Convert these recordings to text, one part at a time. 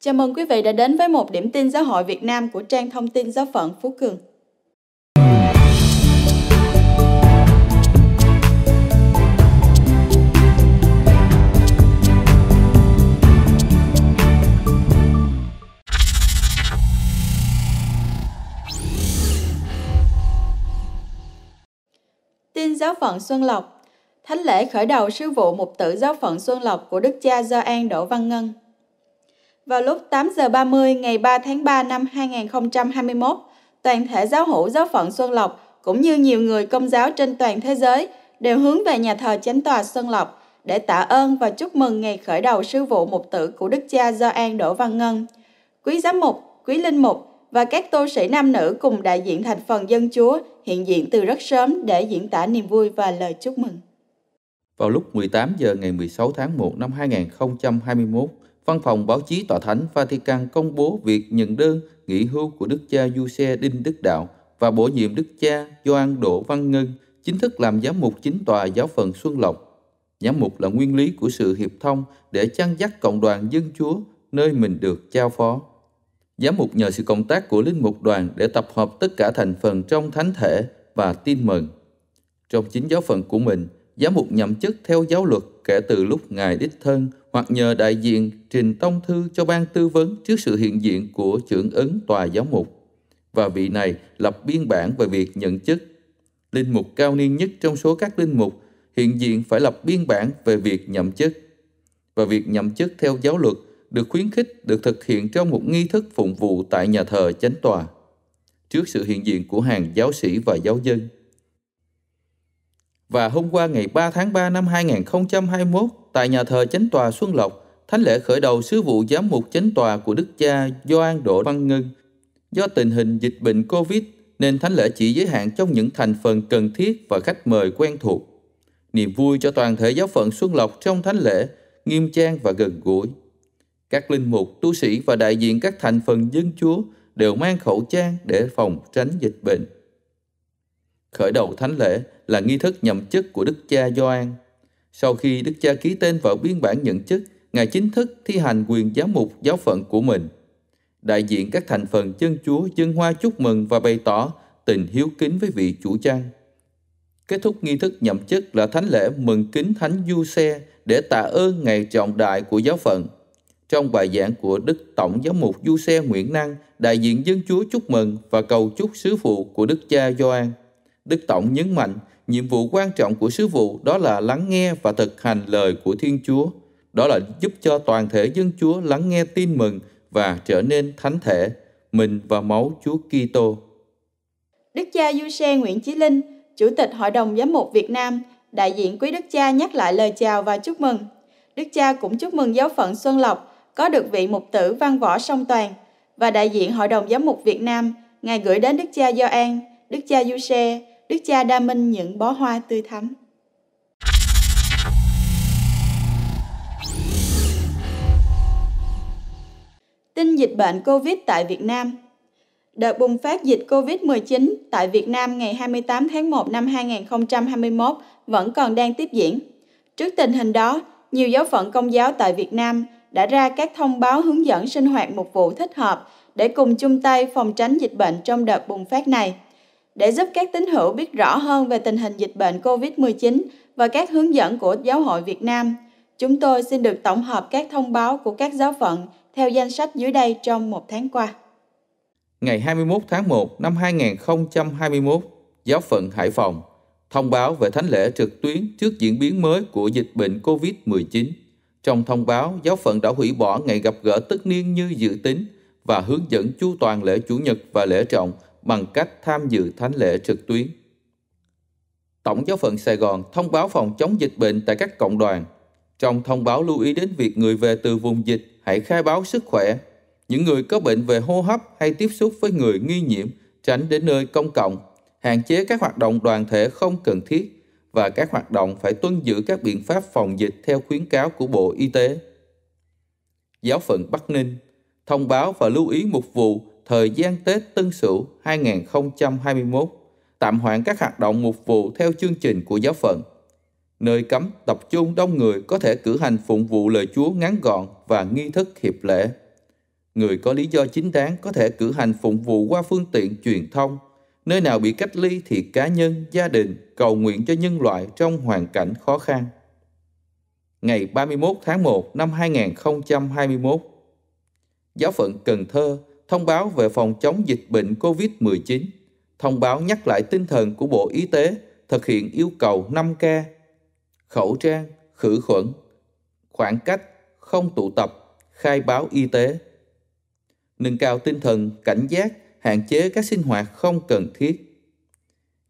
Chào mừng quý vị đã đến với một điểm tin giáo hội Việt Nam của trang thông tin giáo phận Phú Cường. Tin giáo phận Xuân Lộc Thánh lễ khởi đầu sứ vụ mục tử giáo phận Xuân Lộc của Đức cha Gioan Đỗ Văn Ngân vào lúc 8 giờ 30 ngày 3 tháng 3 năm 2021, toàn thể giáo hữu giáo phận Xuân Lộc cũng như nhiều người công giáo trên toàn thế giới đều hướng về nhà thờ Chánh tòa Xuân Lộc để tạ ơn và chúc mừng ngày khởi đầu sư vụ mục tử của Đức cha Do An Đỗ Văn Ngân. Quý giám mục, quý linh mục và các tu sĩ nam nữ cùng đại diện thành phần dân chúa hiện diện từ rất sớm để diễn tả niềm vui và lời chúc mừng. Vào lúc 18 giờ ngày 16 tháng 1 năm 2021, Văn phòng báo chí Tòa Thánh Vatican công bố việc nhận đơn nghỉ hưu của Đức cha Giuse Đinh Đức Đạo và bổ nhiệm Đức cha Doan Đỗ Văn Ngân chính thức làm giám mục chính tòa giáo phận Xuân Lộc. Giám mục là nguyên lý của sự hiệp thông để chăn dắt cộng đoàn dân chúa nơi mình được trao phó. Giám mục nhờ sự công tác của linh mục đoàn để tập hợp tất cả thành phần trong thánh thể và tin mừng. Trong chính giáo phận của mình, giám mục nhậm chức theo giáo luật kể từ lúc Ngài đích thân hoặc nhờ đại diện trình tông thư cho ban tư vấn trước sự hiện diện của trưởng ứng tòa giáo mục và vị này lập biên bản về việc nhận chức. Linh mục cao niên nhất trong số các linh mục hiện diện phải lập biên bản về việc nhậm chức. Và việc nhậm chức theo giáo luật được khuyến khích được thực hiện trong một nghi thức phụng vụ tại nhà thờ chánh tòa trước sự hiện diện của hàng giáo sĩ và giáo dân và hôm qua ngày 3 tháng 3 năm 2021 tại nhà thờ Chánh tòa Xuân Lộc, thánh lễ khởi đầu sứ vụ giám mục chánh tòa của Đức cha Gioan Độ Văn Ngân. Do tình hình dịch bệnh Covid nên thánh lễ chỉ giới hạn trong những thành phần cần thiết và khách mời quen thuộc. Niềm vui cho toàn thể giáo phận Xuân Lộc trong thánh lễ, nghiêm trang và gần gũi. Các linh mục, tu sĩ và đại diện các thành phần dân chúa đều mang khẩu trang để phòng tránh dịch bệnh. Khởi đầu thánh lễ là nghi thức nhậm chức của Đức cha Gioan. Sau khi Đức cha ký tên vào biên bản nhận chức, Ngài chính thức thi hành quyền giám mục giáo phận của mình. Đại diện các thành phần chân chúa dân hoa chúc mừng và bày tỏ tình hiếu kính với vị chủ trang. Kết thúc nghi thức nhậm chức là thánh lễ mừng kính Thánh Du Xe để tạ ơn ngày trọng đại của giáo phận. Trong bài giảng của Đức Tổng Giám mục Du Xe Nguyễn Năng, đại diện dân chúa chúc mừng và cầu chúc sứ phụ của Đức cha Gioan. Đức Tổng nhấn mạnh, nhiệm vụ quan trọng của sứ vụ đó là lắng nghe và thực hành lời của Thiên Chúa. Đó là giúp cho toàn thể dân Chúa lắng nghe tin mừng và trở nên thánh thể, mình và máu Chúa Kitô. Đức cha Du Xe Nguyễn Chí Linh, Chủ tịch Hội đồng Giám mục Việt Nam, đại diện quý đức cha nhắc lại lời chào và chúc mừng. Đức cha cũng chúc mừng giáo phận Xuân Lộc có được vị mục tử văn võ song toàn và đại diện Hội đồng Giám mục Việt Nam, ngài gửi đến Đức cha Do An, Đức cha Du Xe, Đức cha đa minh những bó hoa tươi thắm. Tin dịch bệnh COVID tại Việt Nam Đợt bùng phát dịch COVID-19 tại Việt Nam ngày 28 tháng 1 năm 2021 vẫn còn đang tiếp diễn. Trước tình hình đó, nhiều giáo phận công giáo tại Việt Nam đã ra các thông báo hướng dẫn sinh hoạt mục vụ thích hợp để cùng chung tay phòng tránh dịch bệnh trong đợt bùng phát này để giúp các tín hữu biết rõ hơn về tình hình dịch bệnh COVID-19 và các hướng dẫn của Giáo hội Việt Nam. Chúng tôi xin được tổng hợp các thông báo của các giáo phận theo danh sách dưới đây trong một tháng qua. Ngày 21 tháng 1 năm 2021, Giáo phận Hải Phòng thông báo về thánh lễ trực tuyến trước diễn biến mới của dịch bệnh COVID-19. Trong thông báo, giáo phận đã hủy bỏ ngày gặp gỡ tất niên như dự tính và hướng dẫn chu toàn lễ Chủ nhật và lễ trọng – bằng cách tham dự thánh lễ trực tuyến. Tổng giáo phận Sài Gòn thông báo phòng chống dịch bệnh tại các cộng đoàn. Trong thông báo lưu ý đến việc người về từ vùng dịch hãy khai báo sức khỏe. Những người có bệnh về hô hấp hay tiếp xúc với người nghi nhiễm tránh đến nơi công cộng, hạn chế các hoạt động đoàn thể không cần thiết và các hoạt động phải tuân giữ các biện pháp phòng dịch theo khuyến cáo của Bộ Y tế. Giáo phận Bắc Ninh thông báo và lưu ý một vụ thời gian Tết Tân Sửu 2021, tạm hoãn các hoạt động mục vụ theo chương trình của giáo phận. Nơi cấm tập trung đông người có thể cử hành phụng vụ lời Chúa ngắn gọn và nghi thức hiệp lễ. Người có lý do chính đáng có thể cử hành phụng vụ qua phương tiện truyền thông, nơi nào bị cách ly thì cá nhân, gia đình cầu nguyện cho nhân loại trong hoàn cảnh khó khăn. Ngày 31 tháng 1 năm 2021, Giáo phận Cần Thơ thông báo về phòng chống dịch bệnh COVID-19, thông báo nhắc lại tinh thần của Bộ Y tế thực hiện yêu cầu 5K, khẩu trang, khử khuẩn, khoảng cách, không tụ tập, khai báo y tế. Nâng cao tinh thần cảnh giác, hạn chế các sinh hoạt không cần thiết.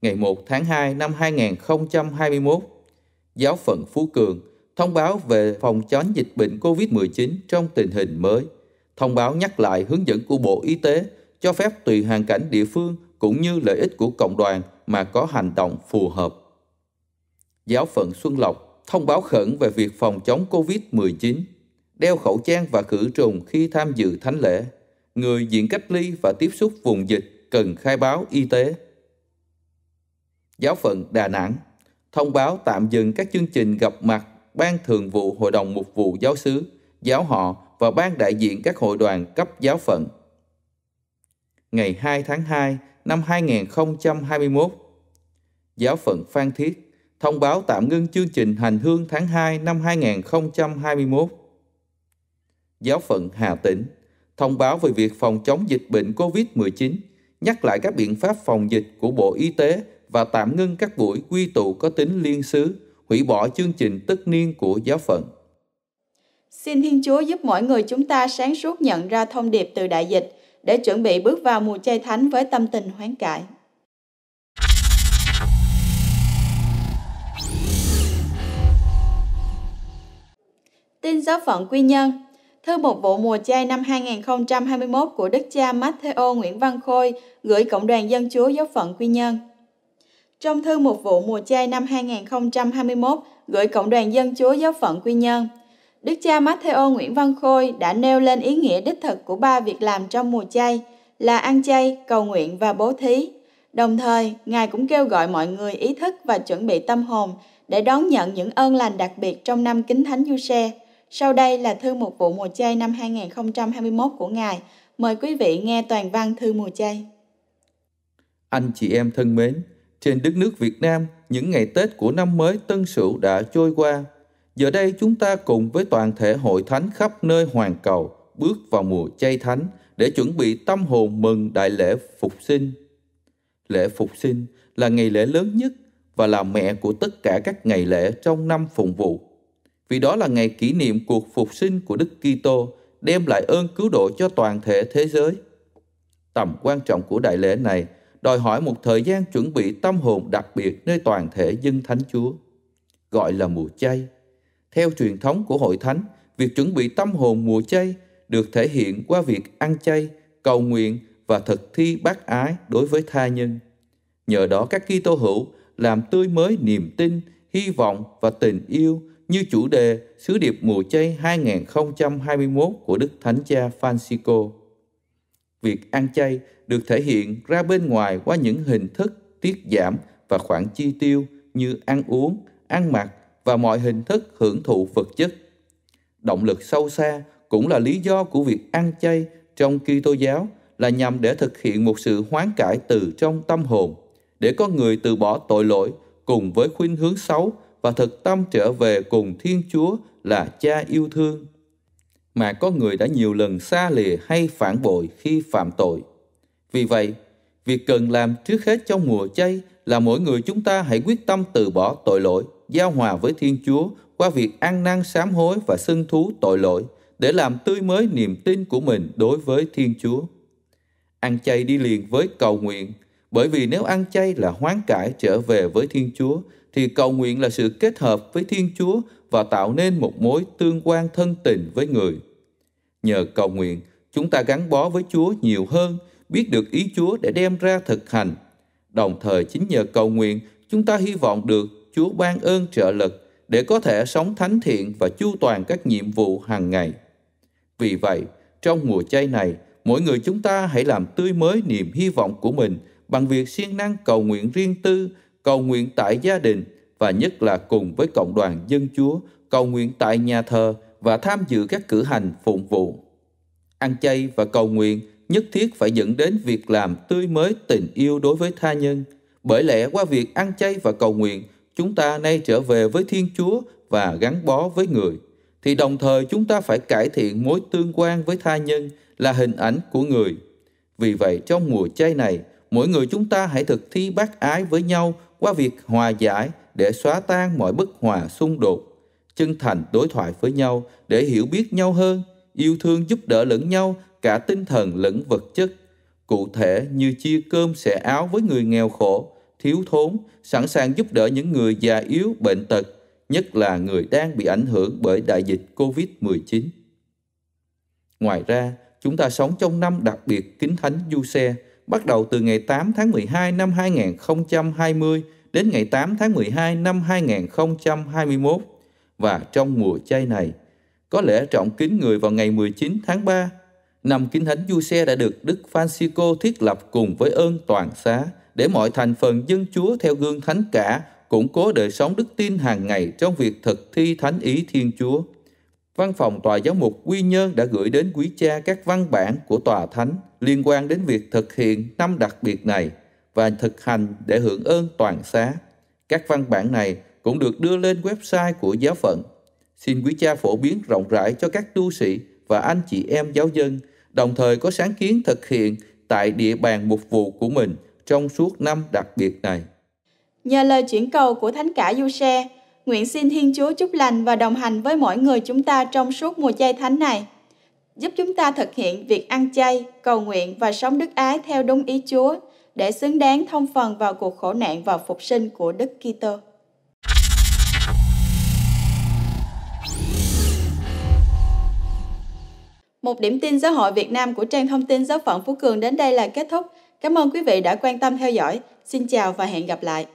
Ngày 1 tháng 2 năm 2021, giáo phận Phú Cường thông báo về phòng chống dịch bệnh COVID-19 trong tình hình mới. Thông báo nhắc lại hướng dẫn của Bộ Y tế cho phép tùy hoàn cảnh địa phương cũng như lợi ích của cộng đoàn mà có hành động phù hợp. Giáo phận Xuân Lộc thông báo khẩn về việc phòng chống COVID-19, đeo khẩu trang và khử trùng khi tham dự thánh lễ. Người diện cách ly và tiếp xúc vùng dịch cần khai báo y tế. Giáo phận Đà Nẵng thông báo tạm dừng các chương trình gặp mặt Ban Thường vụ Hội đồng Mục vụ Giáo sứ, giáo họ và ban đại diện các hội đoàn cấp giáo phận. Ngày 2 tháng 2 năm 2021, giáo phận Phan Thiết thông báo tạm ngưng chương trình hành hương tháng 2 năm 2021. Giáo phận Hà Tĩnh thông báo về việc phòng chống dịch bệnh COVID-19, nhắc lại các biện pháp phòng dịch của Bộ Y tế và tạm ngưng các buổi quy tụ có tính liên xứ, hủy bỏ chương trình tất niên của giáo phận. Xin Thiên Chúa giúp mỗi người chúng ta sáng suốt nhận ra thông điệp từ đại dịch để chuẩn bị bước vào mùa chay thánh với tâm tình hoán cải. Tin giáo phận quy nhân Thư một vụ mùa chay năm 2021 của Đức cha Matthew Nguyễn Văn Khôi gửi Cộng đoàn Dân Chúa giáo phận Quy Nhơn. Trong thư một vụ mùa chay năm 2021 gửi Cộng đoàn Dân Chúa giáo phận Quy Nhơn, Đức cha Matthew Nguyễn Văn Khôi đã nêu lên ý nghĩa đích thực của ba việc làm trong mùa chay là ăn chay, cầu nguyện và bố thí. Đồng thời, Ngài cũng kêu gọi mọi người ý thức và chuẩn bị tâm hồn để đón nhận những ơn lành đặc biệt trong năm Kính Thánh Du Xe. Sau đây là thư một vụ mùa chay năm 2021 của Ngài. Mời quý vị nghe toàn văn thư mùa chay. Anh chị em thân mến, trên đất nước Việt Nam, những ngày Tết của năm mới Tân Sửu đã trôi qua – Giờ đây chúng ta cùng với toàn thể hội thánh khắp nơi hoàn cầu bước vào mùa chay thánh để chuẩn bị tâm hồn mừng đại lễ phục sinh. Lễ phục sinh là ngày lễ lớn nhất và là mẹ của tất cả các ngày lễ trong năm phụng vụ. Vì đó là ngày kỷ niệm cuộc phục sinh của Đức Kitô đem lại ơn cứu độ cho toàn thể thế giới. Tầm quan trọng của đại lễ này đòi hỏi một thời gian chuẩn bị tâm hồn đặc biệt nơi toàn thể dân thánh Chúa, gọi là mùa chay theo truyền thống của hội thánh, việc chuẩn bị tâm hồn mùa chay được thể hiện qua việc ăn chay, cầu nguyện và thực thi bác ái đối với tha nhân. Nhờ đó các Kitô hữu làm tươi mới niềm tin, hy vọng và tình yêu như chủ đề sứ điệp mùa chay 2021 của Đức Thánh Cha Francisco. Việc ăn chay được thể hiện ra bên ngoài qua những hình thức tiết giảm và khoản chi tiêu như ăn uống, ăn mặc và mọi hình thức hưởng thụ vật chất. Động lực sâu xa cũng là lý do của việc ăn chay trong Kitô giáo là nhằm để thực hiện một sự hoán cải từ trong tâm hồn, để có người từ bỏ tội lỗi cùng với khuynh hướng xấu và thực tâm trở về cùng Thiên Chúa là Cha yêu thương. Mà có người đã nhiều lần xa lìa hay phản bội khi phạm tội. Vì vậy, việc cần làm trước hết trong mùa chay là mỗi người chúng ta hãy quyết tâm từ bỏ tội lỗi giao hòa với Thiên Chúa qua việc ăn năn sám hối và xưng thú tội lỗi để làm tươi mới niềm tin của mình đối với Thiên Chúa. Ăn chay đi liền với cầu nguyện, bởi vì nếu ăn chay là hoán cải trở về với Thiên Chúa, thì cầu nguyện là sự kết hợp với Thiên Chúa và tạo nên một mối tương quan thân tình với người. Nhờ cầu nguyện, chúng ta gắn bó với Chúa nhiều hơn, biết được ý Chúa để đem ra thực hành. Đồng thời chính nhờ cầu nguyện, chúng ta hy vọng được Chúa ban ơn trợ lực để có thể sống thánh thiện và chu toàn các nhiệm vụ hàng ngày. Vì vậy, trong mùa chay này, mỗi người chúng ta hãy làm tươi mới niềm hy vọng của mình bằng việc siêng năng cầu nguyện riêng tư, cầu nguyện tại gia đình và nhất là cùng với cộng đoàn dân Chúa, cầu nguyện tại nhà thờ và tham dự các cử hành phụng vụ. Ăn chay và cầu nguyện nhất thiết phải dẫn đến việc làm tươi mới tình yêu đối với tha nhân. Bởi lẽ qua việc ăn chay và cầu nguyện, chúng ta nay trở về với Thiên Chúa và gắn bó với người, thì đồng thời chúng ta phải cải thiện mối tương quan với tha nhân là hình ảnh của người. Vì vậy, trong mùa chay này, mỗi người chúng ta hãy thực thi bác ái với nhau qua việc hòa giải để xóa tan mọi bất hòa xung đột, chân thành đối thoại với nhau để hiểu biết nhau hơn, yêu thương giúp đỡ lẫn nhau cả tinh thần lẫn vật chất, cụ thể như chia cơm sẻ áo với người nghèo khổ, thiếu thốn, sẵn sàng giúp đỡ những người già yếu, bệnh tật, nhất là người đang bị ảnh hưởng bởi đại dịch COVID-19. Ngoài ra, chúng ta sống trong năm đặc biệt Kính Thánh Du Xe, bắt đầu từ ngày 8 tháng 12 năm 2020 đến ngày 8 tháng 12 năm 2021 và trong mùa chay này, có lẽ trọng kính người vào ngày 19 tháng 3 Năm Kính Thánh Du Xe đã được Đức Francisco thiết lập cùng với ơn toàn xá để mọi thành phần dân chúa theo gương thánh cả củng cố đời sống đức tin hàng ngày trong việc thực thi thánh ý Thiên Chúa. Văn phòng Tòa Giáo mục Quy Nhơn đã gửi đến quý cha các văn bản của Tòa Thánh liên quan đến việc thực hiện năm đặc biệt này và thực hành để hưởng ơn toàn xá. Các văn bản này cũng được đưa lên website của giáo phận. Xin quý cha phổ biến rộng rãi cho các tu sĩ và anh chị em giáo dân, đồng thời có sáng kiến thực hiện tại địa bàn mục vụ của mình – trong suốt năm đặc biệt này. Nhờ lời chuyển cầu của Thánh cả Du Xe, nguyện xin Thiên Chúa chúc lành và đồng hành với mỗi người chúng ta trong suốt mùa chay thánh này. Giúp chúng ta thực hiện việc ăn chay, cầu nguyện và sống đức ái theo đúng ý Chúa để xứng đáng thông phần vào cuộc khổ nạn và phục sinh của Đức Kitô. Một điểm tin giáo hội Việt Nam của trang thông tin giáo phận Phú Cường đến đây là kết thúc. Cảm ơn quý vị đã quan tâm theo dõi. Xin chào và hẹn gặp lại.